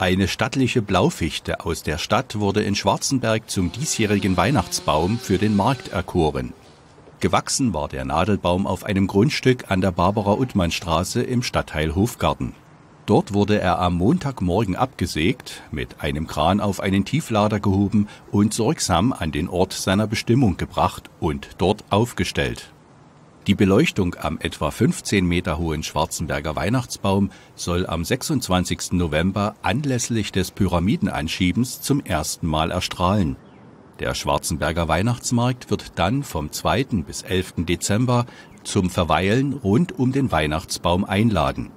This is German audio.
Eine stattliche Blaufichte aus der Stadt wurde in Schwarzenberg zum diesjährigen Weihnachtsbaum für den Markt erkoren. Gewachsen war der Nadelbaum auf einem Grundstück an der Barbara-Uttmann-Straße im Stadtteil Hofgarten. Dort wurde er am Montagmorgen abgesägt, mit einem Kran auf einen Tieflader gehoben und sorgsam an den Ort seiner Bestimmung gebracht und dort aufgestellt. Die Beleuchtung am etwa 15 Meter hohen Schwarzenberger Weihnachtsbaum soll am 26. November anlässlich des Pyramidenanschiebens zum ersten Mal erstrahlen. Der Schwarzenberger Weihnachtsmarkt wird dann vom 2. bis 11. Dezember zum Verweilen rund um den Weihnachtsbaum einladen.